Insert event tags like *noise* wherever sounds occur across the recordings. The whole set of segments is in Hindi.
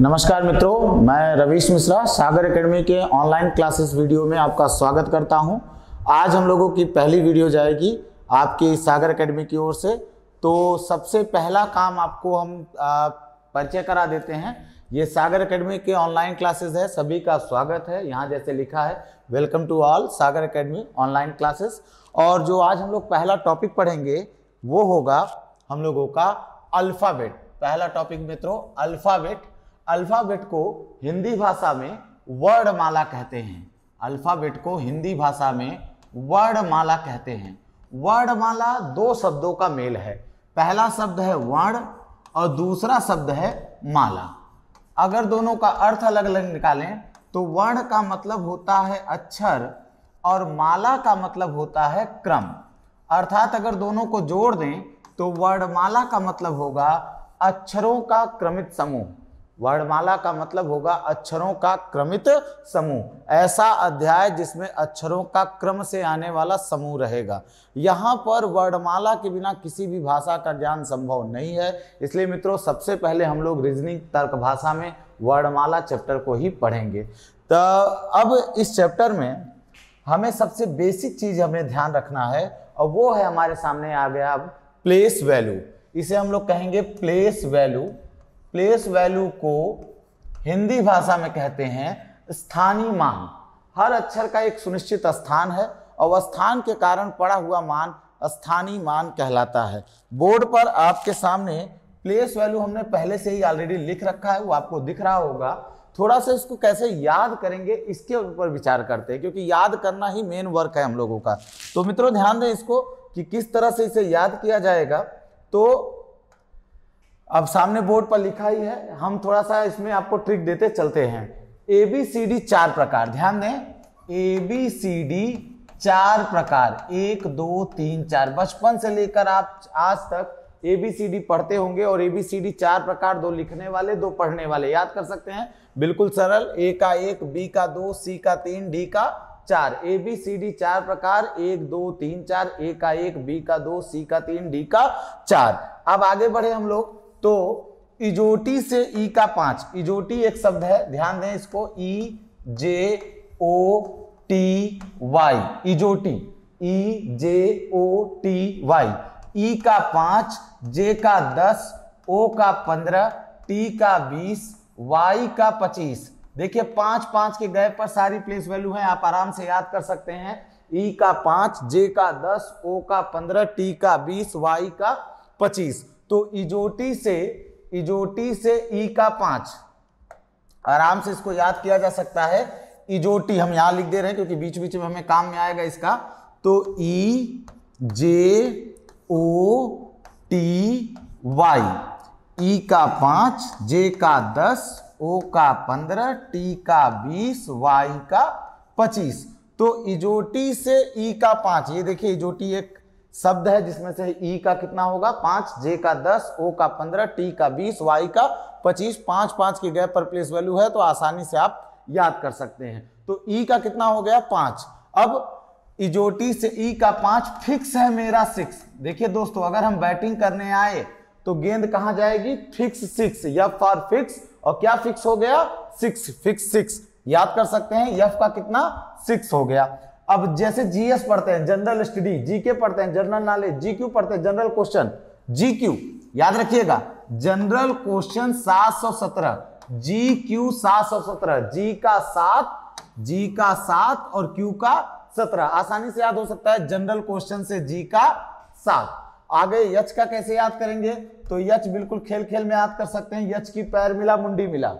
नमस्कार मित्रों मैं रवीश मिश्रा सागर एकेडमी के ऑनलाइन क्लासेस वीडियो में आपका स्वागत करता हूं आज हम लोगों की पहली वीडियो जाएगी आपकी सागर एकेडमी की ओर से तो सबसे पहला काम आपको हम परिचय करा देते हैं ये सागर एकेडमी के ऑनलाइन क्लासेस है सभी का स्वागत है यहाँ जैसे लिखा है welcome to all Sagar Academy online classes और जो आज हम लोग पहला टॉपिक पढ़ेंगे वो होगा हम लोगों का अल्फ़ाबेट पहला टॉपिक मित्रों अल्फ़ाबेट अल्फ़ाबेट को हिंदी भाषा में वर्णमाला कहते हैं अल्फ़ाबेट को हिंदी भाषा में वर्णमाला कहते हैं वर्णमाला दो शब्दों का मेल है पहला शब्द है वर्ण और दूसरा शब्द है माला अगर दोनों का अर्थ अलग अलग निकालें तो वर्ण का मतलब होता है अक्षर और माला का मतलब होता है क्रम अर्थात अगर दोनों को जोड़ दें तो वर्णमाला का मतलब होगा अक्षरों का क्रमित समूह वर्णमाला का मतलब होगा अक्षरों का क्रमित समूह ऐसा अध्याय जिसमें अक्षरों का क्रम से आने वाला समूह रहेगा यहाँ पर वर्णमाला के बिना किसी भी भाषा का ज्ञान संभव नहीं है इसलिए मित्रों सबसे पहले हम लोग रीजनिंग तर्क भाषा में वर्णमाला चैप्टर को ही पढ़ेंगे तो अब इस चैप्टर में हमें सबसे बेसिक चीज़ हमें ध्यान रखना है और वो है हमारे सामने आ गया अब प्लेस वैल्यू इसे हम लोग कहेंगे प्लेस वैल्यू प्लेस वैल्यू को हिंदी भाषा में कहते हैं स्थानीय मान हर अक्षर का एक सुनिश्चित स्थान है और स्थान के कारण पड़ा हुआ मान स्थानीय मान कहलाता है बोर्ड पर आपके सामने प्लेस वैल्यू हमने पहले से ही ऑलरेडी लिख रखा है वो आपको दिख रहा होगा थोड़ा सा इसको कैसे याद करेंगे इसके ऊपर विचार करते हैं क्योंकि याद करना ही मेन वर्क है हम लोगों का तो मित्रों ध्यान दें इसको कि किस तरह से इसे याद किया जाएगा तो अब सामने बोर्ड पर लिखा ही है हम थोड़ा सा इसमें आपको ट्रिक देते चलते हैं ए बी सी डी चार प्रकार ध्यान दें ए बी सी डी चार प्रकार एक दो तीन चार बचपन से लेकर आप आज तक ए बी सी डी पढ़ते होंगे और ए बी सी डी चार प्रकार दो लिखने वाले दो पढ़ने वाले याद कर सकते हैं बिल्कुल सरल ए का एक बी का दो सी का तीन डी का चार ए बी सी डी चार प्रकार एक दो तीन चार ए का एक बी का दो सी का तीन डी का चार अब आगे बढ़े हम लोग तो इजोटी से ई का पांच इजोटी एक शब्द है ध्यान दें इसको E J O T Y इजोटी E J O T Y E का पांच जे का दस ओ का पंद्रह टी का बीस वाई का पच्चीस देखिए पांच पांच के गैप पर सारी प्लेस वैल्यू है आप आराम से याद कर सकते हैं ई का पांच जे का दस ओ का पंद्रह टी का बीस वाई का पच्चीस तो इजोटी से इजोटी से ई का पांच आराम से इसको याद किया जा सकता है इजोटी हम यहां लिख दे रहे हैं क्योंकि बीच बीच में हमें काम में आएगा इसका तो ई J O T Y E का पांच जे का दस ओ का पंद्रह टी का बीस वाई का पच्चीस तो इजोटी से ई का पांच ये देखिए इजोटी एक शब्द है जिसमें से ई का कितना होगा पांच जे का दस ओ का पंद्रह टी का बीस वाई का पच्चीस पांच पांच की गैप पर प्लेस वैल्यू है तो आसानी से आप याद कर सकते हैं तो ई का कितना हो गया पांच अब इजोटी से ई का पांच फिक्स है मेरा सिक्स देखिए दोस्तों अगर हम बैटिंग करने आए तो गेंद कहां जाएगी फिक्स सिक्स यफ फॉर फिक्स और क्या फिक्स हो गया सिक्स फिक्स सिक्स याद कर सकते हैं यफ का कितना सिक्स हो गया अब जैसे जीएस पढ़ते हैं जनरल स्टडी जीके पढ़ते हैं जनरल नॉलेज जीक्यू पढ़ते हैं जनरल क्वेश्चन जीक्यू याद रखिएगा जनरल क्वेश्चन 717 जीक्यू 717 जी का सात जी का सात और क्यू का सत्रह आसानी से याद हो सकता है जनरल क्वेश्चन से जी का सात आगे यच का कैसे याद करेंगे तो यच बिल्कुल खेल खेल में याद कर सकते हैं यच की पैर मिला मुंडी मिला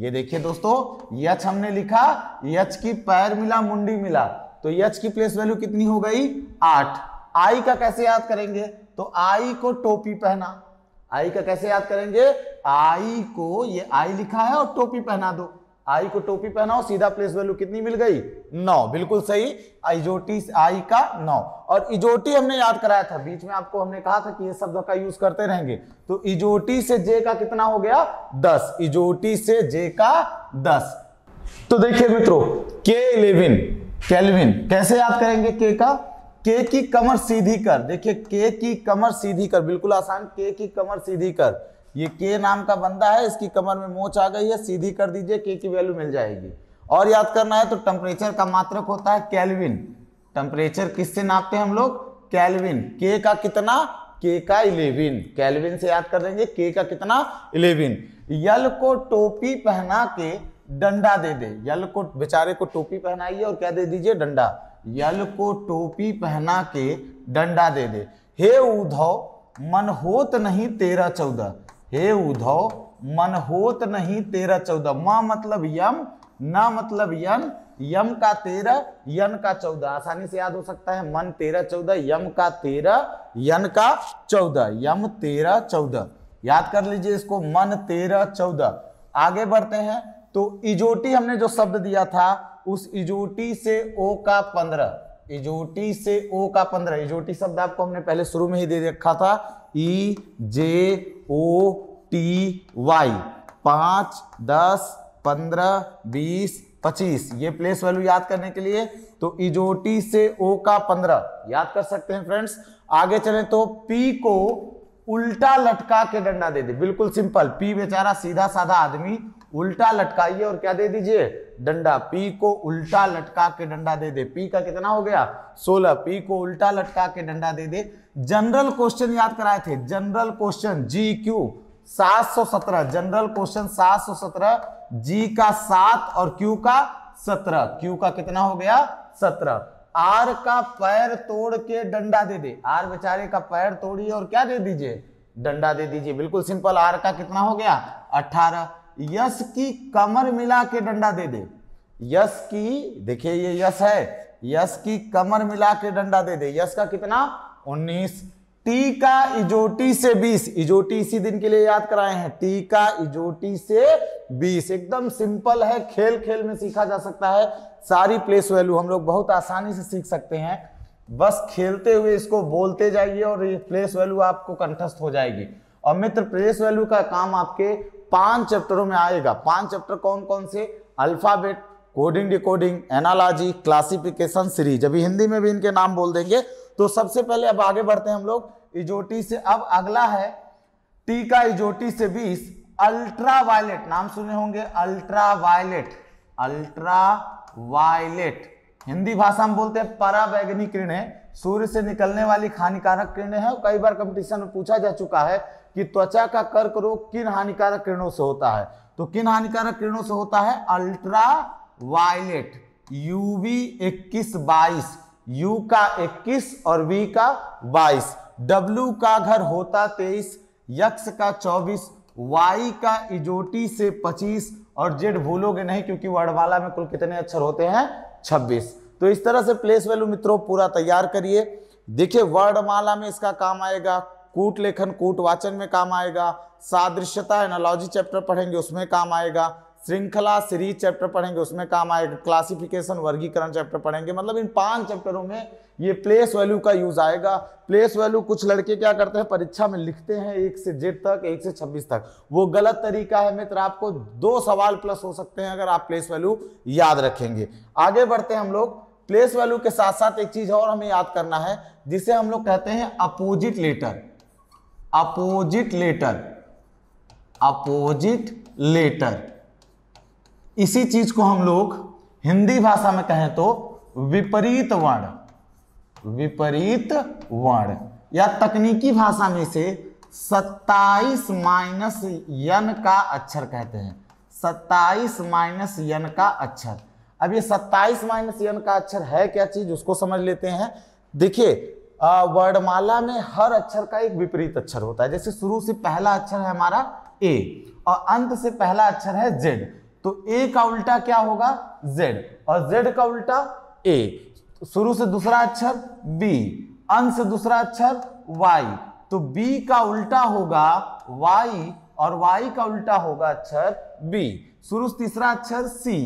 ये देखिए दोस्तों यच हमने लिखा यच की पैर मिला मुंडी मिला तो यच की प्लेस वैल्यू कितनी हो गई आठ आई का कैसे याद करेंगे तो आई को टोपी पहना आई का कैसे याद करेंगे आई को ये आई लिखा है और टोपी पहना दो आई को टोपी पहनाओ सीधा प्लेस वैल्यू कितनी मिल गई नौ बिल्कुल सही आईजोटी आई का नौ और इजोटी हमने याद कराया था बीच में आपको हमने कहा था कि ये शब्द का यूज करते रहेंगे तो इजोटी से जे का कितना हो गया दस इजोटी से जे का दस तो देखिए मित्रों के इलेवन कैलविन कैसे याद करेंगे के का के की कमर सीधी कर देखिए के की कमर सीधी कर बिल्कुल आसान के की कमर सीधी कर ये के नाम का बंदा है इसकी कमर में मोच आ गई है सीधी कर दीजिए के की वैल्यू मिल जाएगी और याद करना है तो टेम्परेचर का मात्रक होता है कैलविन टेम्परेचर किससे नापते हैं हम लोग कैलविन के का कितना के का इलेवन कैलविन से याद कर देंगे के का कितना इलेवन यल को टोपी पहना के डंडा दे दे यल को बेचारे को टोपी पहनाइए और क्या दे दीजिए डंडा यल को टोपी पहना के डंडा दे दे हे उधव मन होत नहीं तेरह चौदह हे उद्धव मन होत नहीं तेरह चौदह मा मतलब यम न मतलब यन यम का तेरह यन का चौदह आसानी से याद हो सकता है मन तेरह चौदह यम का तेरह यन का चौदह यम तेरह चौदह याद कर लीजिए इसको मन तेरह चौदह आगे बढ़ते हैं तो इजोटी हमने जो शब्द दिया था उस इजोटी से ओ का पंद्रह इजोटी से ओ का पंद्रह इजोटी शब्द आपको हमने पहले शुरू में ही दे रखा था ई जे ओ टी वाई पाँच दस पंद्रह बीस पच्चीस ये प्लेस वैल्यू याद करने के लिए तो इजोटी e से ओ का पंद्रह याद कर सकते हैं फ्रेंड्स आगे चले तो पी को उल्टा लटका के डंडा दे दे बिल्कुल सिंपल पी बेचारा सीधा साधा आदमी उल्टा लटकाइए और क्या दे दीजिए डंडा पी को उल्टा लटका के डंडा दे दे पी का कितना हो गया सोलह पी को उल्टा लटका के डंडा दे दे जनरल क्वेश्चन याद कराए थे general question G Q 717 general question 717 G का सात और क्यू का सत्रह क्यू का कितना हो गया सत्रह आर का पैर तोड़ के डंडा दे दे आर बेचारे का पैर तोड़िए और क्या दे दीजिए डंडा दे दीजिए बिल्कुल सिंपल आर का कितना हो गया अठारह यश की कमर मिला के डंडा दे दे यश की देखिए ये यश है यश की कमर मिला के डंडा दे दे यश का कितना उन्नीस टी का इजोटी से बीस इजोटी इसी दिन के लिए याद कराए हैं टी का इजोटी से बीस एकदम सिंपल है खेल खेल में सीखा जा सकता है सारी प्लेस वैल्यू हम लोग बहुत आसानी से सीख सकते हैं बस खेलते हुए इसको बोलते जाइए और ये प्लेस वैल्यू आपको कंठस्थ हो जाएगी और मित्र प्लेस वैल्यू का काम आपके पांच चैप्टरों में आएगा पांच चैप्टर कौन कौन से alphabet coding decoding analogy classification series अभी हिंदी में भी इनके नाम बोल देंगे तो सबसे पहले अब आगे बढ़ते हैं हम लोग इजोटी से अब अगला है टीका इजोटी से बीस अल्ट्रा वायलेट नाम सुने होंगे ultra violet ultra violet Hindi भाषा में बोलते हैं पराबैगनी किरणें सूर्य से निकलने वाली हानिकारक किरणें हैं कई बार कंपटीशन में पूछा जा चुका है कि त्वचा का कर्क रोग किन हानिकारक किरणों से होता है तो किन हानिकारक किरणों से होता है अल्ट्रा वायलेट यूवी इक्कीस बाईस यू का इक्कीस और वी का बाईस डब्ल्यू का घर होता तेईस यक्स का चौबीस वाई का इजोटी से पच्चीस और जेड भूलोगे नहीं क्योंकि वर्णमाला में कुल कितने अक्षर होते हैं छब्बीस तो इस तरह से प्लेस वैल्यू मित्रों पूरा तैयार करिए देखिए वर्णमाला में इसका काम आएगा कूट लेखन कूट वाचन में काम आएगा सादृश्यता एनालॉजी चैप्टर पढ़ेंगे उसमें काम आएगा श्रृंखला सीरीज चैप्टर पढ़ेंगे उसमें काम आएगा क्लासिफिकेशन वर्गीकरण चैप्टर पढ़ेंगे मतलब इन पांच चैप्टरों में ये प्लेस वैल्यू का यूज आएगा प्लेस वैल्यू कुछ लड़के क्या करते हैं परीक्षा में लिखते हैं एक से जेड तक एक से छब्बीस तक वो गलत तरीका है मित्र आपको दो सवाल प्लस हो सकते हैं अगर आप प्लेस वैल्यू याद रखेंगे आगे बढ़ते हैं हम लोग प्लेस वैल्यू के साथ साथ एक चीज और हमें याद करना है जिसे हम लोग कहते हैं opposite letter opposite letter opposite letter इसी चीज को हम लोग हिंदी भाषा में कहें तो विपरीत वर्ण विपरीत वर्ण या तकनीकी भाषा में से सत्ताईस माइनस यन का अक्षर कहते हैं सत्ताईस माइनस यन का अक्षर अब ये सत्ताईस माइनस यन का अक्षर है क्या चीज उसको समझ लेते हैं देखिए वर्णमाला में हर अक्षर का एक विपरीत अक्षर होता है जैसे शुरू से पहला अक्षर है हमारा ए और अंत से पहला अक्षर है जेड तो ए का उल्टा क्या होगा जेड और जेड का उल्टा ए शुरू से दूसरा अक्षर बी अंत से दूसरा अक्षर वाई तो बी का उल्टा होगा वाई और वाई का उल्टा होगा अक्षर बी शुरू से तीसरा अक्षर सी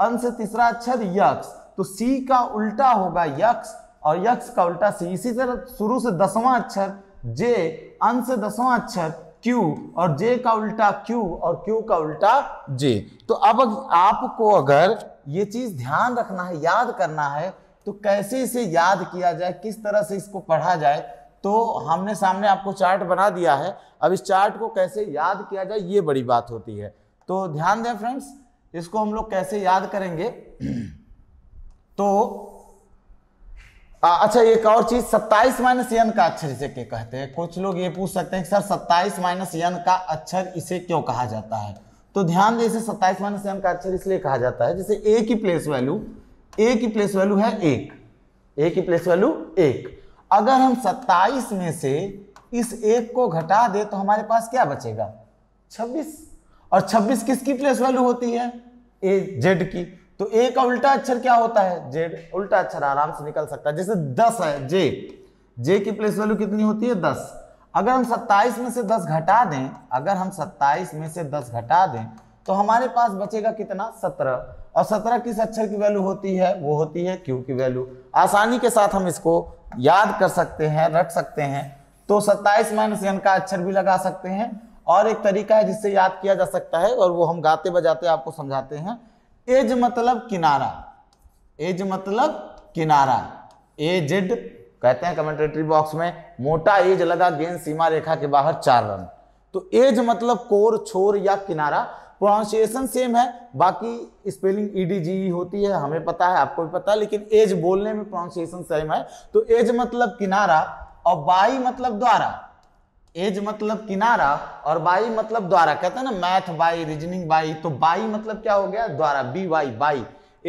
अंत से तीसरा अक्षर यक्ष तो सी का उल्टा होगा यक्ष और यक्ष का उल्टा सी इसी तरह शुरू से दसवां अक्षर जे अंत से दसवां अक्षर क्यू और जे का उल्टा क्यू और क्यू का उल्टा जे तो अब आपको अगर ये चीज ध्यान रखना है याद करना है तो कैसे इसे याद किया जाए किस तरह से इसको पढ़ा जाए तो हमने सामने आपको चार्ट बना दिया है अब इस चार्ट को कैसे याद किया जाए ये बड़ी बात होती है तो ध्यान दें फ्रेंड्स इसको हम लोग कैसे याद करेंगे *clears throat* तो आ, अच्छा एक और चीज सत्ताईस माइनस यन का अक्षर इसे क्या कहते हैं कुछ लोग ये पूछ सकते हैं कि सर सत्ताईस माइनस यन का अक्षर इसे क्यों कहा जाता है तो ध्यान दें इसे सत्ताईस माइनस यन का अक्षर इसलिए कहा जाता है जैसे ए की प्लेस वैल्यू ए की प्लेस वैल्यू है एक ए की प्लेस वैल्यू एक अगर हम सत्ताईस में से इस एक को घटा दे तो हमारे पास क्या बचेगा छब्बीस और छब्बीस किसकी प्लेस वैल्यू होती है ए जेड की तो ए का उल्टा अक्षर क्या होता है जेड उल्टा अक्षर आराम से निकल सकता है जैसे दस है जे जे की प्लेस वैल्यू कितनी होती है दस अगर हम सत्ताईस में से दस घटा दें अगर हम सत्ताईस में से दस घटा दें तो हमारे पास बचेगा कितना सत्रह और सत्रह किस अक्षर की वैल्यू होती है वो होती है क्यू की वैल्यू आसानी के साथ हम इसको याद कर सकते हैं रख सकते हैं तो सत्ताईस माइनस एन का अक्षर भी लगा सकते हैं और एक तरीका है जिससे याद किया जा सकता है और वो हम गाते बजाते आपको समझाते हैं एज मतलब किनारा एज मतलब किनारा एजेड कहते हैं कमेंट्री बॉक्स में मोटा एज लगा गेंद सीमा रेखा के बाहर चार रन तो एज मतलब कोर छोर या किनारा प्रोनाउंसिएशन सेम है बाकी स्पेलिंग ई जी होती है हमें पता है आपको भी पता है लेकिन एज बोलने में प्रोनाउंसिएशन सेम है तो एज मतलब किनारा और बाई मतलब द्वारा एज मतलब किनारा और बाई मतलब द्वारा कहते हैं ना मैथ बाई रीजनिंग बाई तो बाई मतलब क्या हो गया द्वारा बी वाई बाई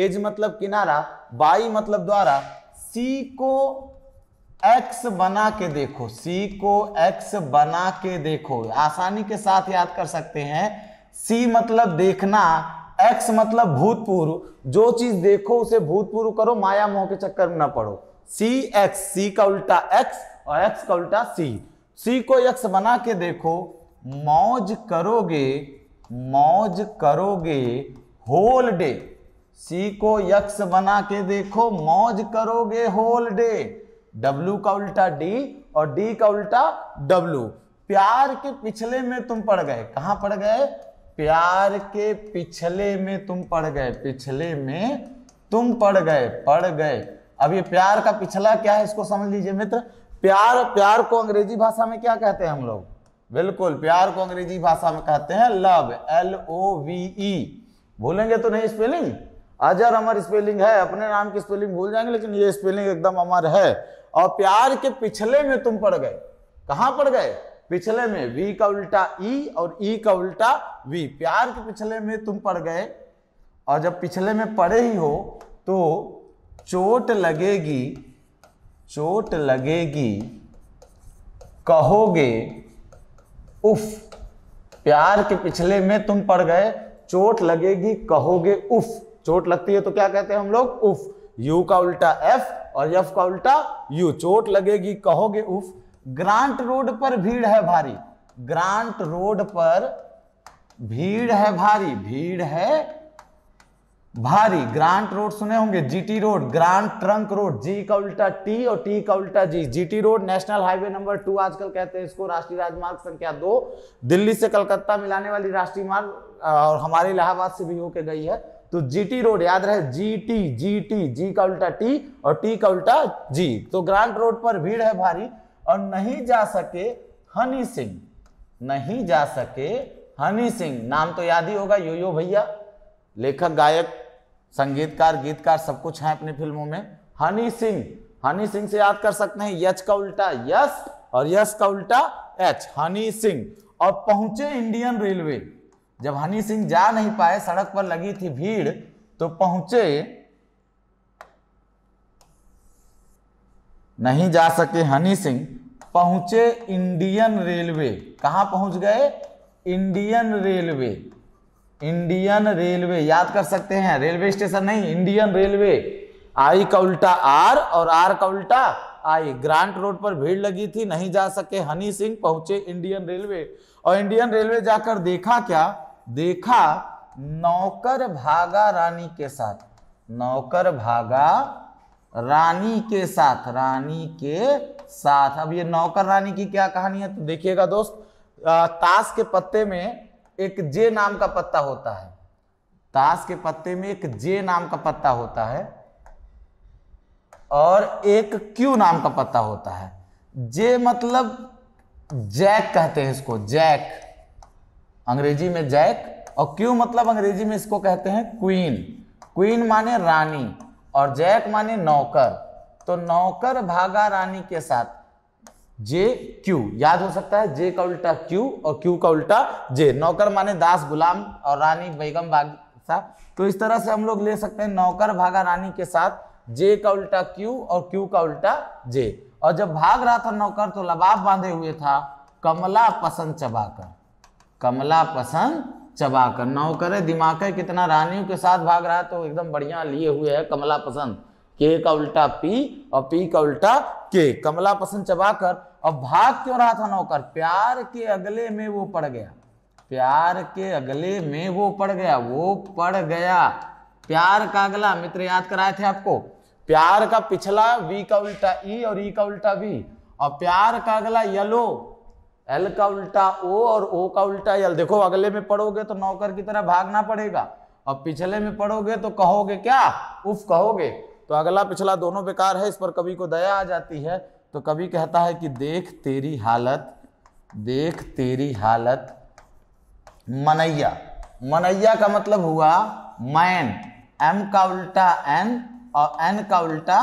एज मतलब किनारा बाई मतलब द्वारा सी को एक्स बना के देखो सी को एक्स बना के देखो आसानी के साथ याद कर सकते हैं सी मतलब देखना एक्स मतलब भूतपूर्व जो चीज देखो उसे भूतपूर्व करो माया मोह के चक्कर में ना पड़ो सी एक्स सी का उल्टा एक्स और एक्स का उल्टा सी सी को यक्स बना के देखो मौज करोगे मौज करोगे होल डे सी को यक्स बना के देखो मौज करोगे होल डे डब्लू का उल्टा डी और डी का उल्टा डब्लू प्यार के पिछले में तुम पड़ गए कहां पड़ गए प्यार के पिछले में तुम पड़ गए पिछले में तुम पड़ गए पड़ गए अब ये प्यार का पिछला क्या है इसको समझ लीजिए मित्र प्यार प्यार को अंग्रेजी भाषा में क्या कहते हैं हम लोग बिल्कुल प्यार को अंग्रेजी भाषा में कहते हैं love L O V E भूलेंगे तो नहीं स्पेलिंग अजर अमर स्पेलिंग है अपने नाम की स्पेलिंग भूल जाएंगे लेकिन ये स्पेलिंग एकदम अमर है और प्यार के पिछले में तुम पड़ गए कहां पड़ गए पिछले में वी का उल्टा ई e और ई e का उल्टा वी प्यार के पिछले में तुम पड़ गए और जब पिछले में पड़े ही हो तो चोट लगेगी चोट लगेगी कहोगे उफ प्यार के पिछले में तुम पड़ गए चोट लगेगी कहोगे उफ चोट लगती है तो क्या कहते हैं हम लोग उफ यू का उल्टा एफ और एफ का उल्टा यू चोट लगेगी कहोगे उफ ग्रांट रोड पर भीड़ है भारी ग्रांट रोड पर भीड़ है भारी भीड़ है भारी ग्रांट रोड सुने होंगे GT road grant trunk road G का उल्टा टी और टी का उल्टा G GT road national highway number two आजकल कहते हैं इसको राष्ट्रीय राजमार्ग संख्या दो दिल्ली से कलकत्ता मिलाने वाली राष्ट्रीय मार्ग और हमारे इलाहाबाद से भी होके गई है तो जीटी रोड याद रहे जी टी जी का उल्टा टी और टी का उल्टा जी तो ग्रांट रोड पर भीड़ है भारी और नहीं जा सके हनी सिंह नहीं जा सके हनी सिंह नाम तो याद ही होगा यो यो भैया लेखक गायक संगीतकार गीतकार सब कुछ है अपनी फिल्मों में हनी सिंह हनी सिंह से याद कर सकते हैं यच का उल्टा यस और यस का उल्टा एच हनी सिंह और पहुंचे इंडियन रेलवे जब हनी सिंह जा नहीं पाए सड़क पर लगी थी भीड़ तो पहुंचे नहीं जा सके हनी सिंह पहुंचे इंडियन रेलवे कहां पहुंच गए इंडियन रेलवे इंडियन रेलवे याद कर सकते हैं रेलवे स्टेशन नहीं इंडियन रेलवे आई का उल्टा आर और आर का उल्टा आई ग्रांट रोड पर भीड़ लगी थी नहीं जा सके हनी सिंह पहुंचे इंडियन रेलवे और इंडियन रेलवे जाकर देखा क्या देखा नौकर भागा रानी के साथ नौकर भागा रानी के साथ रानी के साथ अब ये नौकर रानी की क्या कहानी है तो देखिएगा दोस्त ताश के पत्ते में एक जे नाम का पत्ता होता है ताश के पत्ते में एक जे नाम का पत्ता होता है और एक क्यू नाम का पत्ता होता है जे मतलब जैक कहते हैं इसको जैक अंग्रेजी में जैक और क्यू मतलब अंग्रेजी में इसको कहते हैं क्वीन क्वीन माने रानी और जैक माने नौकर तो नौकर भागा रानी के साथ जे क्यू याद हो सकता है जे का उल्टा क्यू और क्यू का उल्टा जे नौकर माने दास गुलाम और रानी बेगम बादशाह तो इस तरह से हम लोग ले सकते हैं नौकर भागा रानी के साथ जे का उल्टा क्यू और क्यू का उल्टा जे और जब भाग रहा था नौकर तो लबाब बांधे हुए था कमला पसंद चबाकर कमला पसंद चबाकर नौकर दिमाग कितना रानियों के साथ भाग रहा है तो एकदम बढ़िया लिए हुए है कमला पसंद के का उल्टा पी और पी का उल्टा के कमला पसंद चबाकर अब भाग क्यों रहा था नौकर प्यार के अगले में वो पड़ गया प्यार के अगले में वो पड़ गया वो पड़ गया प्यार का अगला मित्र याद कराए थे आपको प्यार का पिछला वी का उल्टा ई e और ई e का उल्टा वी और प्यार का अगला येलो एल का उल्टा ओ और ओ का उल्टा यल देखो अगले में पढ़ोगे तो नौकर की तरह भागना पड़ेगा और पिछले में पढ़ोगे तो कहोगे क्या उफ कहोगे तो अगला पिछला दोनों बेकार है इस पर कवि को दया आ जाती है तो कवि कहता है कि देख तेरी हालत देख तेरी हालत मनैया मनैया का मतलब हुआ मैन एम का उल्टा एन और एन का उल्टा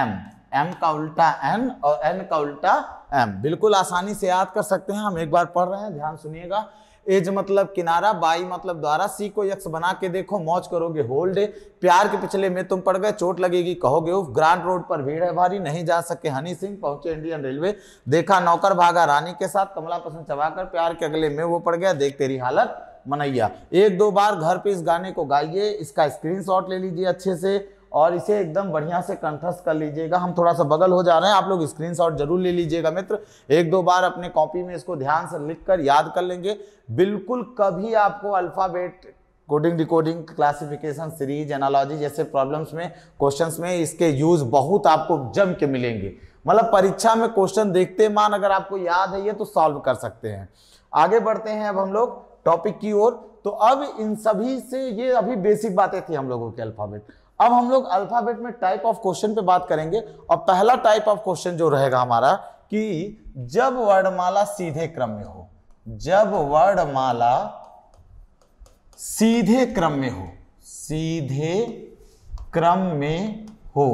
एम एम का उल्टा एन और एन का उल्टा एम बिल्कुल आसानी से याद कर सकते हैं हम एक बार पढ़ रहे हैं ध्यान सुनिएगा एज मतलब किनारा बाई मतलब द्वारा सी को यक्ष बना के देखो मौज करोगे होल्ड प्यार के पिछले में तुम पड़ गए चोट लगेगी कहोगे उफ ग्रांड रोड पर भीड़ है भारी नहीं जा सके हनी सिंह पहुंचे इंडियन रेलवे देखा नौकर भागा रानी के साथ कमला पसंद चबाकर प्यार के अगले में वो पड़ गया देख तेरी हालत मनैया एक दो बार घर पे इस गाने को गाइए इसका स्क्रीनशॉट ले लीजिए अच्छे से और इसे एकदम बढ़िया से कंठस्थ कर लीजिएगा हम थोड़ा सा बगल हो जा रहे हैं आप लोग स्क्रीनशॉट जरूर ले लीजिएगा मित्र एक दो बार अपने कॉपी में इसको ध्यान से लिख कर याद कर लेंगे बिल्कुल कभी आपको alphabet coding decoding classification series analogy जैसे प्रॉब्लम्स में क्वेश्चंस में इसके यूज़ बहुत आपको जम के मिलेंगे मतलब परीक्षा में क्वेश्चन देखते मान अगर आपको याद है ये तो सॉल्व कर सकते हैं आगे बढ़ते हैं अब हम लोग टॉपिक की ओर तो अब इन सभी से ये अभी बेसिक बातें थी हम लोगों के अल्फ़ाबेट अब हम लोग अल्फाबेट में टाइप ऑफ क्वेश्चन पे बात करेंगे और पहला टाइप ऑफ क्वेश्चन जो रहेगा हमारा कि जब वर्णमाला सीधे क्रम में हो जब वर्णमाला सीधे क्रम में हो सीधे क्रम में हो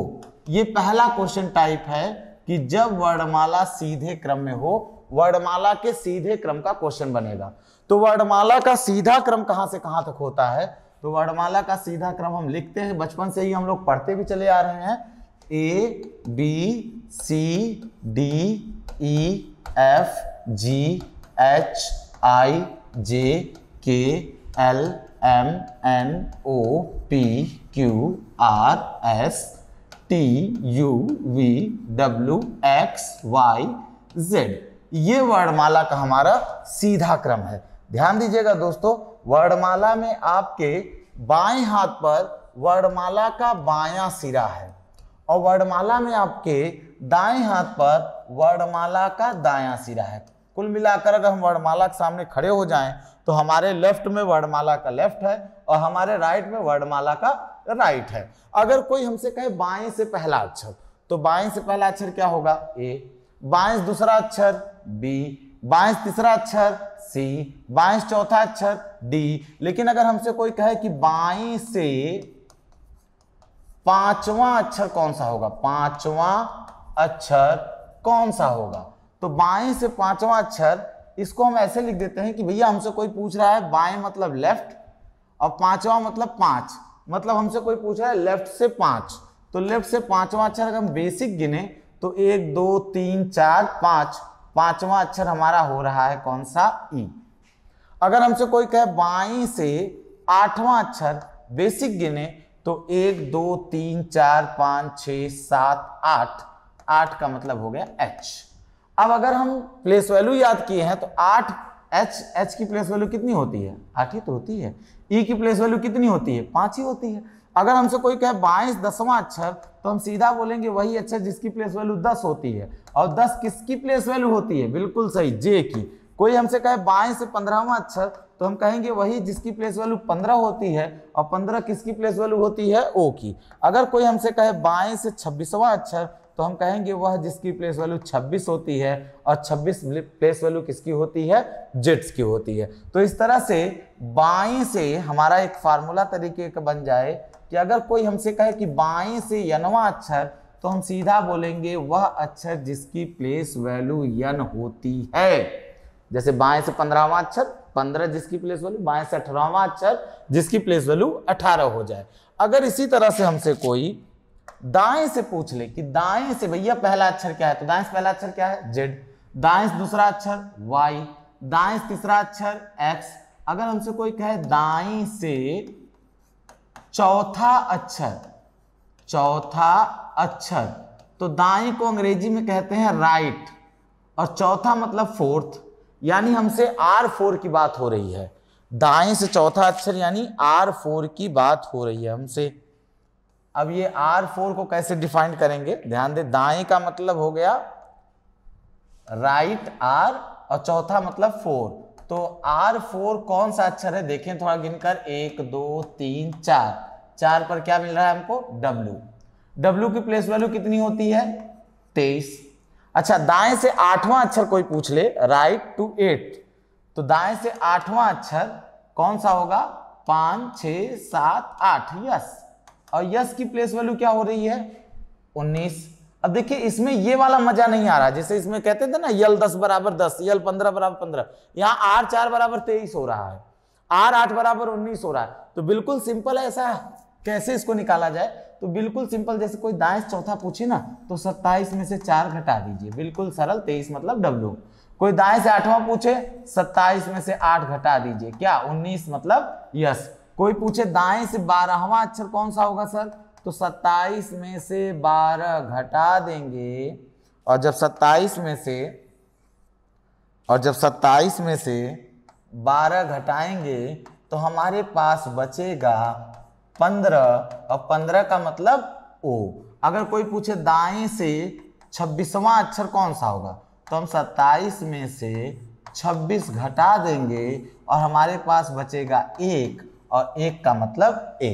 ये पहला क्वेश्चन टाइप है कि जब वर्णमाला सीधे क्रम में हो वर्णमाला के सीधे क्रम का क्वेश्चन बनेगा तो वर्णमाला का सीधा क्रम कहां से कहां तक होता है तो वर्णमाला का सीधा क्रम हम लिखते हैं बचपन से ही हम लोग पढ़ते भी चले आ रहे हैं A B C D E F G H I J K L M N O P Q R S T U V W X Y Z ये वर्णमाला का हमारा सीधा क्रम है ध्यान दीजिएगा दोस्तों वर्णमाला में आपके बाएं हाथ पर वर्णमाला का बायां सिरा है और वर्णमाला में आपके दाएं हाथ पर वर्णमाला का दायां सिरा है कुल मिलाकर अगर हम वर्णमाला के सामने खड़े हो जाएं तो हमारे लेफ्ट में वर्णमाला का लेफ्ट है और हमारे राइट में वर्णमाला का राइट है अगर कोई हमसे कहे बाएं से पहला अक्षर तो बाएं से पहला अक्षर क्या होगा ए बाएं दूसरा अक्षर बी बाईस तीसरा अक्षर सी बाईस चौथा अक्षर डी लेकिन अगर हमसे कोई कहे कि बाई से पांचवा अक्षर कौन सा होगा पांचवा अक्षर कौन सा होगा तो बाएं से पांचवा अक्षर इसको हम ऐसे लिख देते हैं कि भैया हमसे कोई पूछ रहा है बाएं मतलब लेफ्ट और पांचवा मतलब पांच मतलब हमसे कोई पूछ रहा है लेफ्ट से पांच तो लेफ्ट से पांचवा अक्षर अगर हम बेसिक गिने तो एक दो तीन चार पांच पांचवा अक्षर हमारा हो रहा है कौन सा ई अगर हमसे कोई कहे बाई से आठवां अक्षर बेसिक गिने तो एक दो तीन चार पाँच छ सात आठ आठ का मतलब हो गया एच अब अगर हम प्लेस वैल्यू याद किए हैं तो आठ एच एच की प्लेस वैल्यू कितनी होती है आठ ही तो होती है ई e की प्लेस वैल्यू कितनी होती है पांच ही होती है अगर हमसे कोई कहे बाईस दसवां अक्षर तो हम सीधा बोलेंगे वही अक्षर जिसकी प्लेस वैल्यू दस होती है और 10 किसकी प्लेस वैल्यू होती है बिल्कुल सही जे की कोई हमसे कहे बाएं से पंद्रहवा अक्षर अच्छा, तो हम कहेंगे वही जिसकी प्लेस वैल्यू पंद्रह होती है और पंद्रह किसकी प्लेस वैल्यू होती है ओ की अगर कोई हमसे कहे बाएं से छब्बीसवा अक्षर अच्छा, तो हम कहेंगे वह जिसकी प्लेस वैल्यू 26 होती है और 26 प्लेस वैल्यू किसकी होती है जेट्स की होती है तो इस तरह से बाएं से हमारा एक फार्मूला तरीके का बन जाए कि अगर कोई हमसे कहे कि बाएं से यनवा अक्षर अच्छा, तो हम सीधा बोलेंगे वह अक्षर जिसकी प्लेस वैल्यू यन होती है जैसे बाएं से पंद्रहवा अक्षर पंद्रह जिसकी प्लेस वैल्यू बाएं से अठारहवा अक्षर जिसकी प्लेस वैल्यू अठारह हो जाए अगर इसी तरह से हमसे कोई दाएं से पूछ ले कि दाएं से भैया पहला अक्षर क्या है तो दाएं से पहला अक्षर क्या है जेड दाएं से दूसरा अक्षर वाई दाएं से तीसरा अक्षर एक्स अगर हमसे कोई कहे दाएं से चौथा अक्षर चौथा अक्षर अच्छा, तो दाई को अंग्रेजी में कहते हैं राइट और चौथा मतलब फोर्थ यानी हमसे आर फोर की बात हो रही है दाएं से चौथा अक्षर यानी आर फोर की बात हो रही है हमसे अब ये आर फोर को कैसे डिफाइन करेंगे ध्यान दे दाएं का मतलब हो गया राइट आर और चौथा मतलब फोर तो आर फोर कौन सा अक्षर है देखें थोड़ा गिनकर एक दो तीन चार चार पर क्या मिल रहा है हमको डब्ल्यू डब्ल्यू की प्लेस वैल्यू कितनी होती है तेईस अच्छा दाएं से आठवां अक्षर कोई पूछ ले राइट टू एट तो दाएं से आठवां अक्षर कौन सा होगा पांच छ सात आठ यस और यस की प्लेस वैल्यू क्या हो रही है उन्नीस अब देखिए इसमें ये वाला मजा नहीं आ रहा जैसे इसमें कहते थे ना यल दस बराबर दस यल पंद्रह बराबर पंद्रह यहाँ आर चार बराबर तेईस हो रहा है आर आठ बराबर उन्नीस हो रहा है तो बिल्कुल सिंपल ऐसा है कैसे इसको निकाला जाए तो बिल्कुल सिंपल जैसे कोई दाइस चौथा पूछे ना तो सत्ताईस में से चार घटा दीजिए बिल्कुल सरल तेईस मतलब डब्लू कोई दाइस आठवां पूछे सत्ताईस में से आठ घटा दीजिए क्या उन्नीस मतलब यस कोई पूछे दाएं से बारहवा अक्षर कौन सा होगा सर तो सत्ताईस में से बारह घटा देंगे और जब सत्ताईस में से और जब सत्ताईस में से बारह घटाएंगे तो हमारे पास बचेगा पंद्रह और पंद्रह का मतलब ओ अगर कोई पूछे दाएं से छब्बीसवां अक्षर कौन सा होगा तो हम सत्ताईस में से छब्बीस घटा देंगे और हमारे पास बचेगा एक और एक का मतलब ए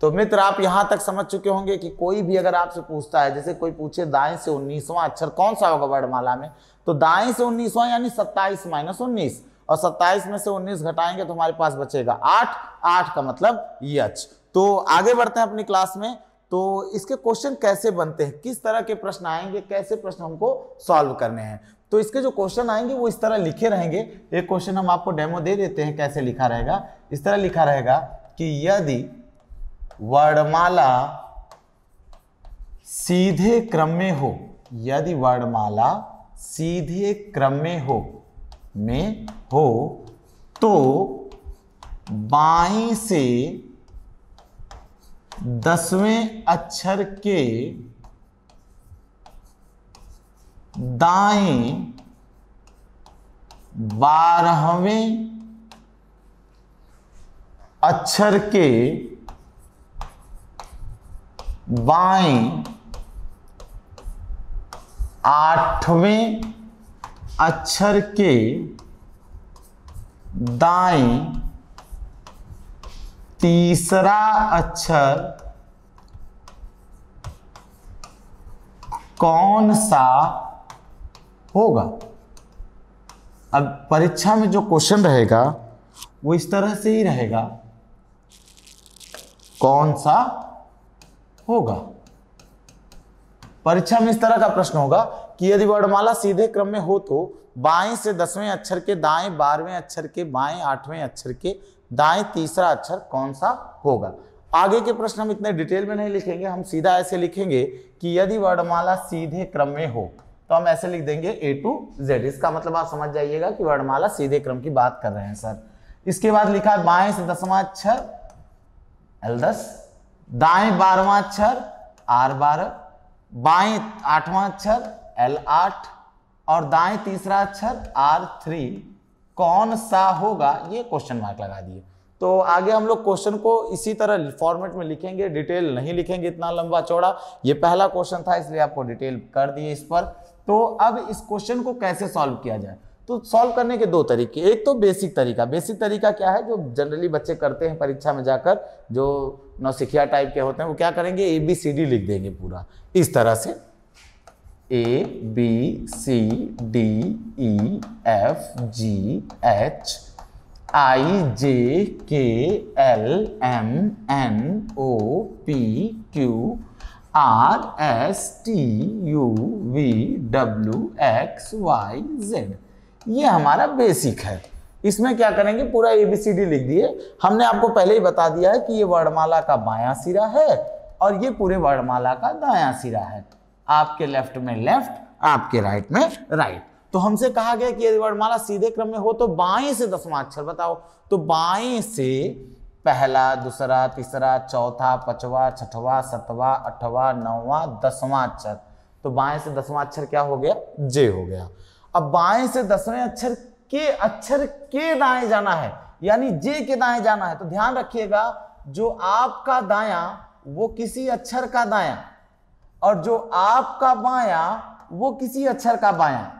तो मित्र आप यहाँ तक समझ चुके होंगे कि कोई भी अगर आपसे पूछता है जैसे कोई पूछे दाएं से उन्नीसवां अक्षर कौन सा होगा वर्णमाला में तो दाएं से उन्नीसवां यानी सत्ताईस माइनस उन्नीस और सत्ताईस में से उन्नीस घटाएंगे तो हमारे पास बचेगा आठ आठ का मतलब यच तो आगे बढ़ते हैं अपनी क्लास में तो इसके क्वेश्चन कैसे बनते हैं किस तरह के प्रश्न आएंगे कैसे प्रश्न हमको सॉल्व करने हैं तो इसके जो क्वेश्चन आएंगे वो इस तरह लिखे रहेंगे एक क्वेश्चन हम आपको डेमो दे देते हैं कैसे लिखा रहेगा इस तरह लिखा रहेगा कि यदि वर्णमाला सीधे क्रम में हो यदि वर्णमाला सीधे क्रम में हो में हो तो बाई से दसवें अक्षर के दाएं बारहवें अक्षर के बाएं आठवें अक्षर के दाएं तीसरा अक्षर कौन सा होगा अब परीक्षा में जो क्वेश्चन रहेगा वो इस तरह से ही रहेगा कौन सा होगा परीक्षा में इस तरह का प्रश्न होगा कि यदि वर्णमाला सीधे क्रम में हो तो बाएं से दसवें अक्षर के दाएं बारहवें अक्षर के बाएं आठवें अक्षर के दाएं तीसरा अक्षर कौन सा होगा आगे के प्रश्न हम इतने डिटेल में नहीं लिखेंगे हम सीधा ऐसे लिखेंगे कि यदि वर्णमाला सीधे क्रम में हो तो हम ऐसे लिख देंगे ए टू जेड इसका मतलब आप समझ जाइएगा कि वर्णमाला सीधे क्रम की बात कर रहे हैं सर इसके बाद लिखा बाएं से दसवां अक्षर एल दस दाएं बारवा अक्षर आर बारह बाएं आठवां अक्षर एल आठ और दाएं तीसरा अक्षर आर थ्री कौन सा होगा ये क्वेश्चन मार्क लगा दिए तो आगे हम लोग क्वेश्चन को इसी तरह फॉर्मेट में लिखेंगे डिटेल नहीं लिखेंगे इतना लंबा चौड़ा ये पहला क्वेश्चन था इसलिए आपको डिटेल कर दिए इस पर तो अब इस क्वेश्चन को कैसे सॉल्व किया जाए तो सॉल्व करने के दो तरीके एक तो बेसिक तरीका बेसिक तरीका क्या है जो जनरली बच्चे करते हैं परीक्षा में जाकर जो नौसिखिया टाइप के होते हैं वो क्या करेंगे ए बी सी डी लिख देंगे पूरा इस तरह से A B C D E F G H I J K L M N O P Q R S T U V W X Y Z ये हमारा बेसिक है इसमें क्या करेंगे पूरा ए बी सी डी लिख दिए हमने आपको पहले ही बता दिया है कि ये वर्णमाला का बायां सिरा है और ये पूरे वर्णमाला का दायां सिरा है आपके लेफ्ट में लेफ्ट आपके राइट में राइट तो हमसे कहा गया कि यदि वर्णमाला सीधे क्रम में हो तो बाएं से दसवां अक्षर बताओ तो बाएं से पहला दूसरा तीसरा चौथा पचवा छठवा सतवा अठवा नौवा दसवां अक्षर तो बाएं से दसवां अक्षर क्या हो गया जे हो गया अब बाएं से दसवें अक्षर के अक्षर के दाएं जाना है यानी जे के दाएं जाना है तो ध्यान रखिएगा जो आपका दाया वो किसी अक्षर का दाया और जो आपका बाया वो किसी अक्षर का बाया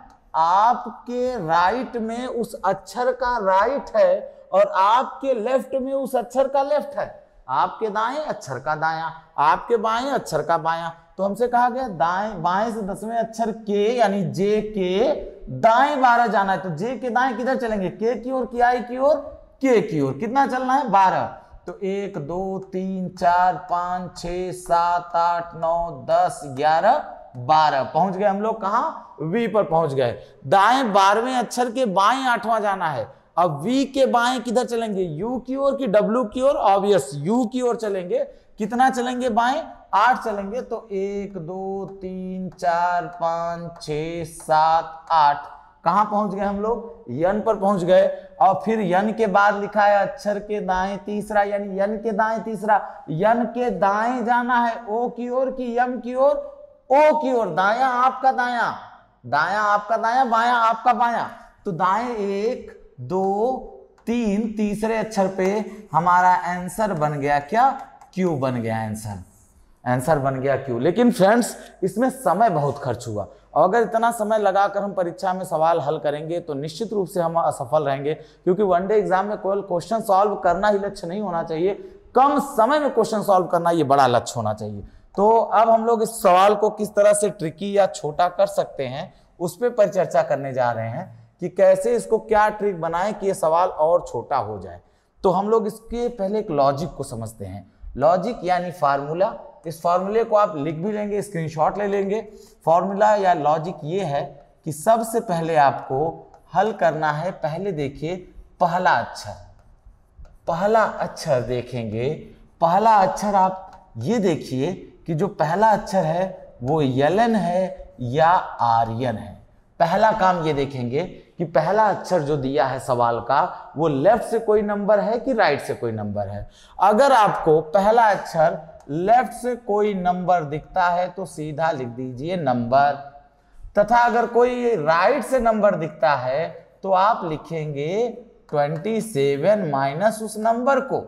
आपके राइट में उस अक्षर का राइट है और आपके लेफ्ट में उस अक्षर का लेफ्ट है आपके दाएं अक्षर का दाया आपके बाएं अक्षर का बाया तो हमसे कहा गया दाएं बाएं से दसवें अक्षर के यानी जे के दाएं बारह जाना है तो जे के दाएं किधर चलेंगे के की ओर की आई की ओर के की ओर कितना चलना है बारह तो एक दो तीन चार पाँच छ सात आठ नौ दस ग्यारह बारह पहुंच गए हम लोग कहा वी पर पहुंच गए दाएं बारहवें अक्षर के बाएं आठवां जाना है अब वी के बाएं किधर चलेंगे यू की ओर की डब्ल्यू की ओर ऑब्वियस यू की ओर चलेंगे कितना चलेंगे बाएं आठ चलेंगे तो एक दो तीन चार पाँच छ सात आठ कहाँ पहुंच गए हम लोग यन पर पहुंच गए और फिर यन के बाद लिखा है अक्षर के दाएं तीसरा यानी यन के दाएं तीसरा यन के दाएं जाना है ओ की ओर की यम की ओर ओ की ओर दाया आपका दाया दाया आपका दाया बाया आपका बाया तो दाएं एक दो तीन तीसरे अक्षर पे हमारा आंसर बन गया क्या क्यू बन गया आंसर आंसर बन गया क्यू लेकिन फ्रेंड्स इसमें समय बहुत खर्च हुआ अगर इतना समय लगाकर हम परीक्षा में सवाल हल करेंगे तो निश्चित रूप से हम असफल रहेंगे क्योंकि वनडे एग्जाम में कोई क्वेश्चन सॉल्व करना ही लक्ष्य नहीं होना चाहिए कम समय में क्वेश्चन सॉल्व करना ये बड़ा लक्ष्य होना चाहिए तो अब हम लोग इस सवाल को किस तरह से ट्रिकी या छोटा कर सकते हैं उस पर परिचर्चा करने जा रहे हैं कि कैसे इसको क्या ट्रिक बनाएं कि ये सवाल और छोटा हो जाए तो हम लोग इसके पहले एक लॉजिक को समझते हैं लॉजिक यानी फार्मूला इस फॉर्मूले को आप लिख भी लेंगे स्क्रीनशॉट ले लेंगे फॉर्मूला या लॉजिक ये है कि सबसे पहले आपको हल करना है पहले देखिए पहला अक्षर पहला अक्षर देखेंगे पहला अक्षर आप ये देखिए कि जो पहला अक्षर है वो यलन है या आर्यन है पहला काम ये देखेंगे कि पहला अक्षर जो दिया है सवाल का वो लेफ्ट से कोई नंबर है कि राइट से कोई नंबर है अगर आपको पहला अक्षर लेफ्ट से कोई नंबर दिखता है तो सीधा लिख दीजिए नंबर तथा अगर कोई राइट से नंबर दिखता है तो आप लिखेंगे 27 सेवन माइनस उस नंबर को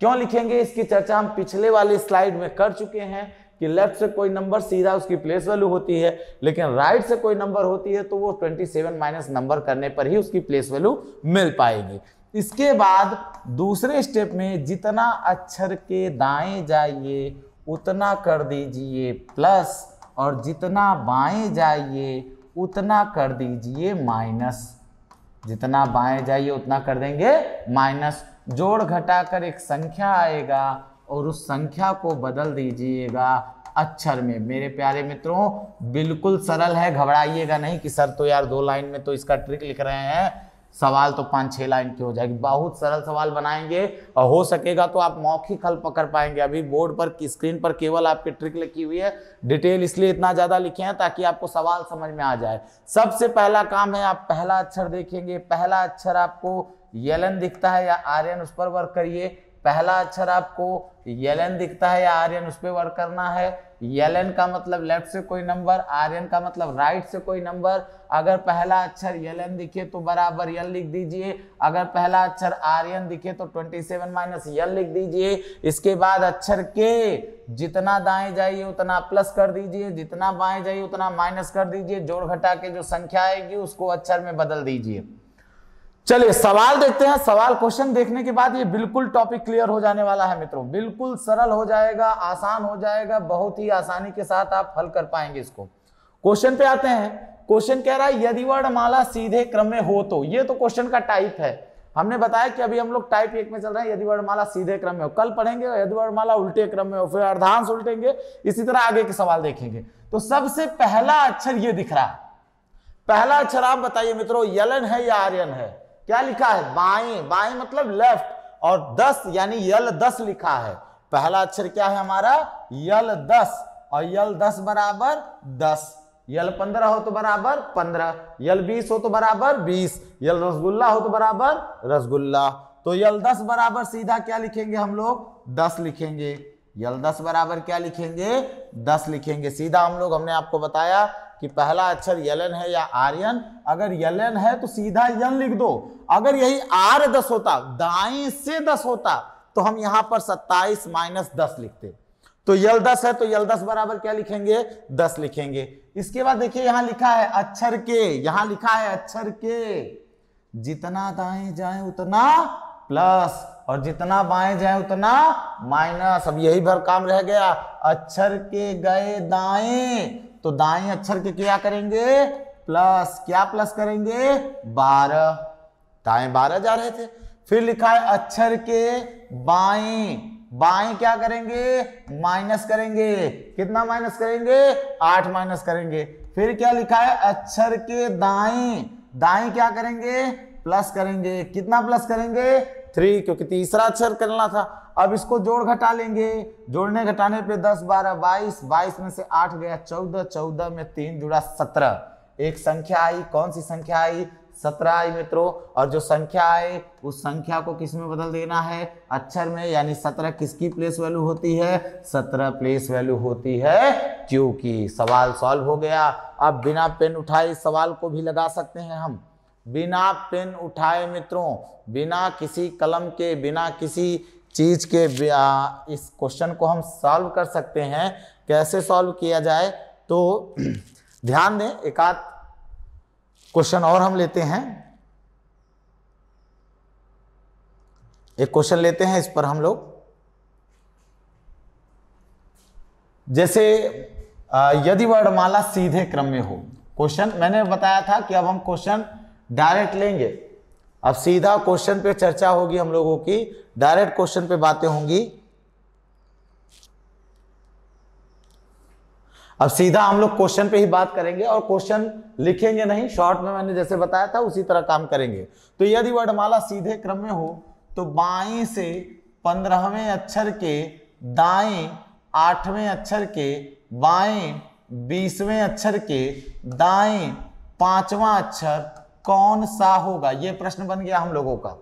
क्यों लिखेंगे इसकी चर्चा हम पिछले वाले स्लाइड में कर चुके हैं कि लेफ्ट से कोई नंबर सीधा उसकी प्लेस वैल्यू होती है लेकिन राइट से कोई नंबर होती है तो वो 27 माइनस नंबर करने पर ही उसकी प्लेस वैल्यू मिल पाएगी इसके बाद दूसरे स्टेप में जितना अक्षर के दाएं जाइए उतना कर दीजिए प्लस और जितना बाएं जाइए उतना कर दीजिए माइनस जितना बाएं जाइए उतना कर देंगे माइनस जोड़ घटाकर एक संख्या आएगा और उस संख्या को बदल दीजिएगा अक्षर में मेरे प्यारे मित्रों बिल्कुल सरल है घबराइएगा नहीं कि सर तो यार दो लाइन में तो इसका ट्रिक लिख रहे हैं सवाल तो पाँच छः लाइन की हो जाएगी बहुत सरल सवाल बनाएंगे और हो सकेगा तो आप मौखिक हल पकड़ पाएंगे अभी बोर्ड पर स्क्रीन पर केवल आपकी ट्रिक लिखी हुई है डिटेल इसलिए इतना ज़्यादा लिखे हैं ताकि आपको सवाल समझ में आ जाए सबसे पहला काम है आप पहला अक्षर देखेंगे पहला अक्षर आपको यलन दिखता है या आर्यन उस पर वर्क करिए पहला अक्षर आपको यलन दिखता है या आर्यन उस पर वर्क करना है एन का मतलब लेफ्ट से कोई नंबर आर्यन का मतलब राइट से कोई नंबर अगर पहला अक्षर यलन दिखे तो बराबर यल लिख दीजिए अगर पहला अक्षर आर्यन दिखे तो 27 सेवन माइनस यल लिख दीजिए इसके बाद अक्षर के जितना दाएं जाइए उतना प्लस कर दीजिए जितना बाएं जाइए उतना माइनस कर दीजिए जोड़ घटा के जो संख्या आएगी उसको अक्षर में बदल दीजिए चलिए सवाल देखते हैं सवाल क्वेश्चन देखने के बाद ये बिल्कुल टॉपिक क्लियर हो जाने वाला है मित्रों बिल्कुल सरल हो जाएगा आसान हो जाएगा बहुत ही आसानी के साथ आप हल कर पाएंगे इसको क्वेश्चन पे आते हैं क्वेश्चन कह रहा है यदि वर्णमाला सीधे क्रम में हो तो ये तो क्वेश्चन का टाइप है हमने बताया कि अभी हम लोग टाइप एक में चल रहे हैं यदि वर्णमाला सीधे क्रम में हो कल पढ़ेंगे यदि वर्णमाला उल्टे क्रम में हो फिर अर्धांश उल्टेंगे इसी तरह आगे के सवाल देखेंगे तो सबसे पहला अक्षर ये दिख रहा है पहला अक्षर आप बताइए मित्रों यलन है या आर्यन है क्या लिखा है बाएं बाएं मतलब लेफ्ट और दस यानी यल दस लिखा है पहला अक्षर क्या है हमारा यल दस और यल दस बराबर दस यल पंद्रह हो तो बराबर पंद्रह यल बीस हो तो बराबर बीस यल रसगुल्ला हो तो बराबर रसगुल्ला तो यल दस बराबर सीधा क्या लिखेंगे हम लोग दस लिखेंगे यल दस बराबर क्या लिखेंगे दस लिखेंगे सीधा हम लोग हमने आपको बताया कि पहला अक्षर यलन है या आर्यन अगर यलन है तो सीधा यन लिख दो अगर यही आर दस होता दाई से दस होता तो हम यहां पर सत्ताईस माइनस दस लिखते तो यल दस है तो यल दस बराबर क्या लिखेंगे दस लिखेंगे इसके बाद देखिए यहां लिखा है अक्षर के यहां लिखा है अक्षर के जितना दाएं जाए उतना प्लस और जितना बाएं जाए उतना माइनस अब यही भर काम रह गया अक्षर के गए दाएं तो दाएं अक्षर के क्या करेंगे प्लस क्या प्लस करेंगे बारह दाएं बारह जा रहे थे फिर लिखा है अक्षर के बाएं बाएं क्या करेंगे माइनस करेंगे कितना माइनस करेंगे आठ माइनस करेंगे फिर क्या लिखा है अक्षर के दाएं दाएं क्या करेंगे प्लस करेंगे कितना प्लस करेंगे थ्री क्योंकि तीसरा अक्षर करना था अब इसको जोड़ घटा लेंगे जोड़ने घटाने पे 10 12 22 22 में से 8 गया 14 14 में तीन जुड़ा 17 एक संख्या आई कौन सी संख्या आई 17 आई मित्रों और जो संख्या आए उस संख्या को किस में बदल देना है अक्षर में यानी 17 किसकी प्लेस वैल्यू होती है 17 प्लेस वैल्यू होती है क्योंकि सवाल सॉल्व हो गया अब बिना पेन उठाए सवाल को भी लगा सकते हैं हम बिना पेन उठाए मित्रों बिना किसी कलम के बिना किसी चीज़ के इस क्वेश्चन को हम सॉल्व कर सकते हैं कैसे सॉल्व किया जाए तो *clears throat* ध्यान दें एकाध क्वेश्चन और हम लेते हैं एक क्वेश्चन लेते हैं इस पर हम लोग जैसे यदि वर्णमाला सीधे क्रम में हो क्वेश्चन मैंने बताया था कि अब हम क्वेश्चन डायरेक्ट लेंगे अब सीधा क्वेश्चन पे चर्चा होगी हम लोगों की डायरेक्ट क्वेश्चन पे बातें होंगी अब सीधा हम लोग क्वेश्चन पे ही बात करेंगे और क्वेश्चन लिखेंगे नहीं शॉर्ट में मैंने जैसे बताया था उसी तरह काम करेंगे तो यदि वर्णमाला सीधे क्रम में हो तो बाई से पंद्रहवें अक्षर के दाए आठवें अक्षर के बाएं बीसवें अक्षर के दाएं पांचवा अक्षर कौन सा होगा यह प्रश्न बन गया हम लोगों का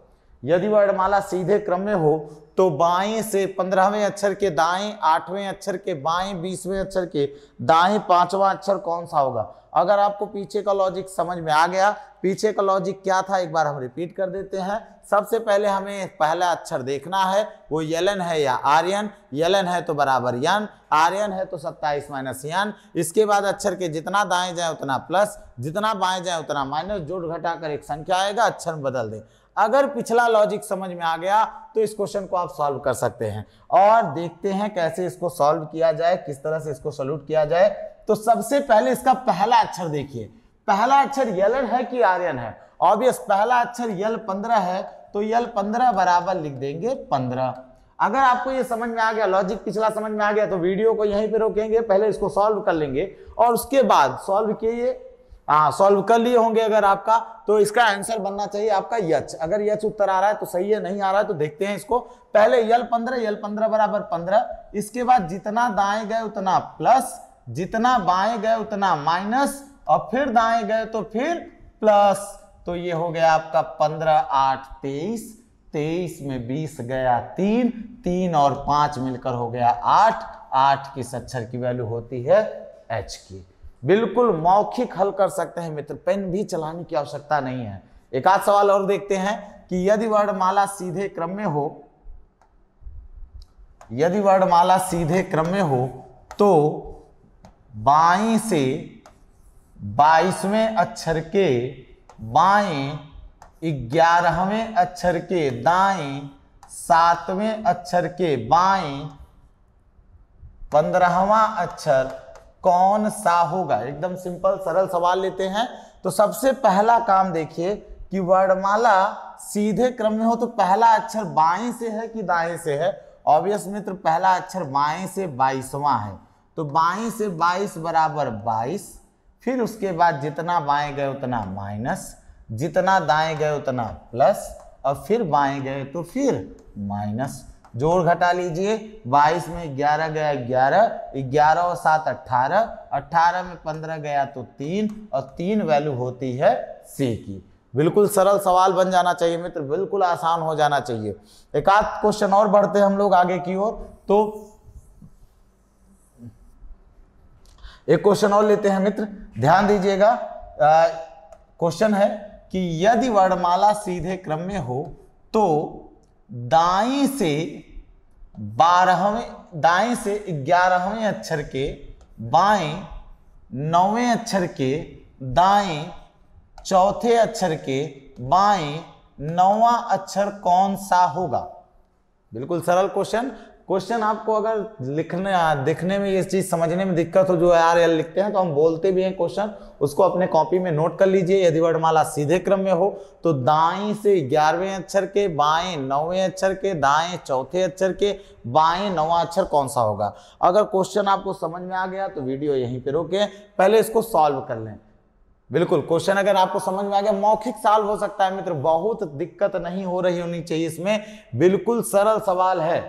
यदि वर्णमाला सीधे क्रम में हो तो बाएं से पंद्रहवें अक्षर के दाएं आठवें अक्षर के बाएं बीसवें अक्षर के दाएं पांचवा अक्षर कौन सा होगा अगर आपको पीछे का लॉजिक समझ में आ गया पीछे का लॉजिक क्या था एक बार हम रिपीट कर देते हैं सबसे पहले हमें पहला अक्षर देखना है वो यलन है या आर्यन यलन है तो बराबर यन आर्यन है तो सत्ताईस माइनस यन इसके बाद अक्षर के जितना दाएं जाए उतना प्लस जितना बाएं जाए उतना माइनस जोड़ घटाकर एक संख्या आएगा अक्षर बदल दें अगर पिछला लॉजिक समझ में आ गया तो इस क्वेश्चन को आप सॉल्व कर सकते हैं और देखते हैं कैसे इसको सॉल्व किया जाए किस तरह से इसको सोल्यूट किया जाए तो सबसे पहले इसका पहला अक्षर देखिए पहला अक्षर यलन है कि आर्यन है ऑब्वियस पहला अक्षर यल पंद्रह है तो यल पंद्रह बराबर लिख देंगे पंद्रह अगर आपको ये समझ में आ गया लॉजिक पिछला समझ में आ गया तो वीडियो को यहीं पे रोकेंगे पहले इसको सॉल्व कर लेंगे और उसके बाद सॉल्व किए हाँ सॉल्व कर लिए होंगे अगर आपका तो इसका आंसर बनना चाहिए आपका यच अगर यच उत्तर आ रहा है तो सही है नहीं आ रहा है तो देखते हैं इसको पहले यल पंद्रह यल पंद्रह बराबर पंद्रह इसके बाद जितना दाएं गए उतना प्लस जितना बाएं गए उतना माइनस और फिर दाएं गए तो फिर प्लस तो ये हो गया आपका पंद्रह आठ तेईस तेईस में बीस गया तीन तीन और पांच मिलकर हो गया आठ आठ किस अक्षर की वैल्यू होती है एच की बिल्कुल मौखिक हल कर सकते हैं मित्र पेन भी चलाने की आवश्यकता नहीं है एक आध सवाल और देखते हैं कि यदि वर्णमाला सीधे क्रम में हो यदि वर्णमाला सीधे क्रम में हो तो बाई से बाईसवें अक्षर के बाएं ग्यारहवें अक्षर के दाएं सातवें अक्षर के बाएं पंद्रहवा अक्षर कौन सा होगा एकदम सिंपल सरल सवाल लेते हैं तो सबसे पहला काम देखिए कि वर्णमाला सीधे क्रम में हो तो पहला अक्षर बाएं से है कि दाएं से है ऑब्वियस मित्र पहला अक्षर बाएं से बाईसवां है तो बाएं से बाईस बराबर बाईस फिर उसके बाद जितना बाएं गए उतना माइनस जितना दाएं गए उतना प्लस और फिर बाएं गए तो फिर माइनस जोड़ घटा लीजिए 22 में 11 गया 11, 11 और 7 18, 18 में 15 गया तो 3 और 3 वैल्यू होती है सी की बिल्कुल सरल सवाल बन जाना चाहिए मित्र बिल्कुल आसान हो जाना चाहिए एक आध क्वेश्चन और बढ़ते हम लोग आगे की ओर तो एक क्वेश्चन और लेते हैं मित्र ध्यान दीजिएगा क्वेश्चन है कि यदि वर्णमाला सीधे क्रम में हो तो दाई से बारहवें दाई से ग्यारहवें अक्षर के बाएं नौवें अक्षर के दाएं चौथे अक्षर के बाएं नौवां अक्षर कौन सा होगा बिल्कुल सरल क्वेश्चन क्वेश्चन आपको अगर लिखने दिखने में ये चीज समझने में दिक्कत हो जो यार यार लिखते हैं तो हम बोलते भी हैं क्वेश्चन उसको अपने कॉपी में नोट कर लीजिए यदि वर्णमाला सीधे क्रम में हो तो दाएं से ग्यारहवें अक्षर के बाएं नौवें अक्षर के दाएं चौथे अक्षर के बाएं नवा अक्षर कौन सा होगा अगर क्वेश्चन आपको समझ में आ गया तो वीडियो यहीं पर रोके पहले इसको सॉल्व कर लें बिल्कुल क्वेश्चन अगर आपको समझ में आ गया मौखिक सॉल्व हो सकता है मित्र बहुत दिक्कत नहीं हो रही होनी चाहिए इसमें बिल्कुल सरल सवाल है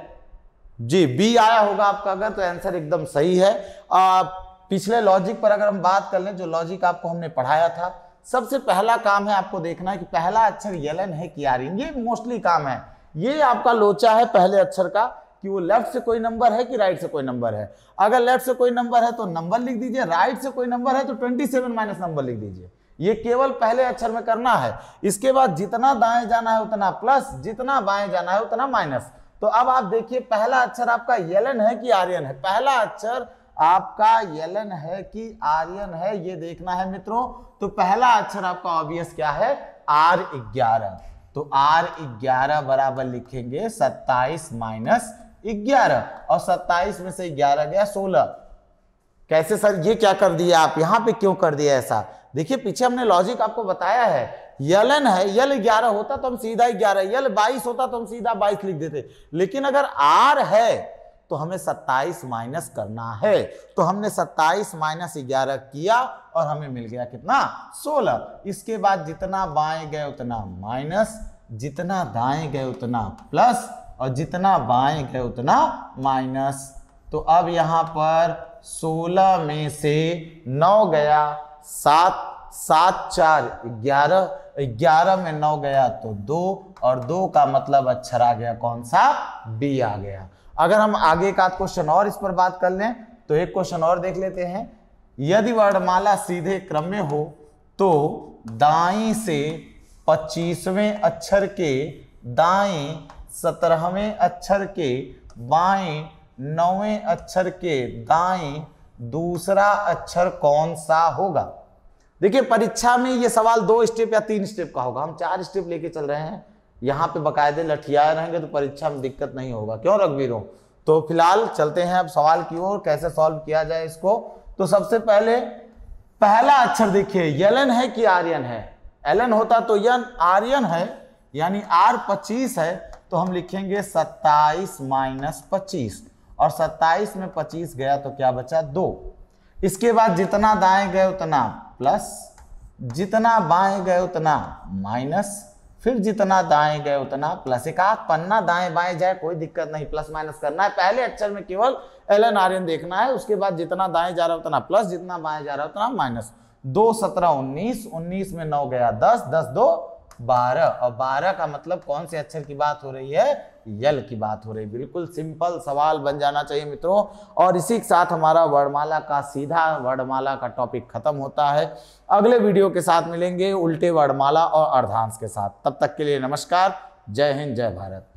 जी बी आया होगा आपका अगर तो आंसर एकदम सही है आ, पिछले लॉजिक पर अगर हम बात कर लें जो लॉजिक आपको हमने पढ़ाया था सबसे पहला काम है आपको देखना है कि पहला अक्षर यलन है कि आरिन ये मोस्टली काम है ये आपका लोचा है पहले अक्षर का कि वो लेफ्ट से कोई नंबर है कि राइट से कोई नंबर है अगर लेफ्ट से कोई नंबर है तो नंबर लिख दीजिए राइट से कोई नंबर है तो ट्वेंटी सेवन माइनस नंबर लिख दीजिए ये केवल पहले अक्षर में करना है इसके बाद जितना दाएं जाना है उतना प्लस जितना बाएं जाना है उतना माइनस तो अब आप देखिए पहला अक्षर आपका यलन है कि आर्यन है पहला अक्षर आपका यलन है कि आर्यन है ये देखना है मित्रों तो पहला अक्षर आपका ऑब्वियस क्या है आर ग्यारह तो आर ग्यारह बराबर लिखेंगे सत्ताईस माइनस ग्यारह और सत्ताईस में से ग्यारह गया सोलह कैसे सर ये क्या कर दिया आप यहां पे क्यों कर दिया ऐसा देखिए पीछे हमने लॉजिक आपको बताया है यलन है यल ग्यारह होता तो हम सीधा ही ग्यारह यल बाईस होता तो हम सीधा बाईस लिख देते लेकिन अगर आर है तो हमें सत्ताईस माइनस करना है तो हमने सत्ताईस माइनस ग्यारह किया और हमें मिल गया कितना सोलह इसके बाद जितना बाएं गए उतना माइनस जितना दाएं गए उतना प्लस और जितना बाएं गए उतना माइनस तो अब यहां पर सोलह में से नौ गया सात सात चार ग्यारह ग्यारह में नौ गया तो दो और दो का मतलब अक्षर आ गया कौन सा बी आ गया अगर हम आगे का क्वेश्चन और इस पर बात कर लें तो एक क्वेश्चन और देख लेते हैं यदि वर्णमाला सीधे क्रम में हो तो दाई से पच्चीसवें अक्षर के दाएं सत्रहवें अक्षर के बाएं नौवें अक्षर के दाएं दूसरा अक्षर कौन सा होगा देखिए परीक्षा में ये सवाल दो स्टेप या तीन स्टेप का होगा हम चार स्टेप लेके चल रहे हैं यहाँ पे बकायदे लठियाए रहेंगे तो परीक्षा में दिक्कत नहीं होगा क्यों हो तो फिलहाल चलते हैं अब सवाल की ओर कैसे सॉल्व किया जाए इसको तो सबसे पहले पहला अक्षर देखिए यलन है कि आर्यन है एलन होता तो यन आर्यन है यानी आर पच्चीस है तो हम लिखेंगे सत्ताईस माइनस पच्चीस और 27 में 25 गया तो क्या बचा दो इसके बाद जितना दाएं गए उतना प्लस जितना बाएं गए उतना माइनस फिर जितना दाएं गए उतना प्लस एक आध पन्ना दाएं बाएं जाए कोई दिक्कत नहीं प्लस माइनस करना है पहले अक्षर में केवल एल एन आर एन देखना है उसके बाद जितना दाएं जा रहा है उतना प्लस जितना बाएं जा रहा है उतना माइनस दो सत्रह उन्नीस उन्नीस में नौ गया दस दस दो बारह और बारह का मतलब कौन से अक्षर की बात हो रही है यल की बात हो रही बिल्कुल सिंपल सवाल बन जाना चाहिए मित्रों और इसी के साथ हमारा वर्णमाला का सीधा वर्णमाला का टॉपिक खत्म होता है अगले वीडियो के साथ मिलेंगे उल्टे वर्णमाला और अर्धांश के साथ तब तक के लिए नमस्कार जय हिंद जय भारत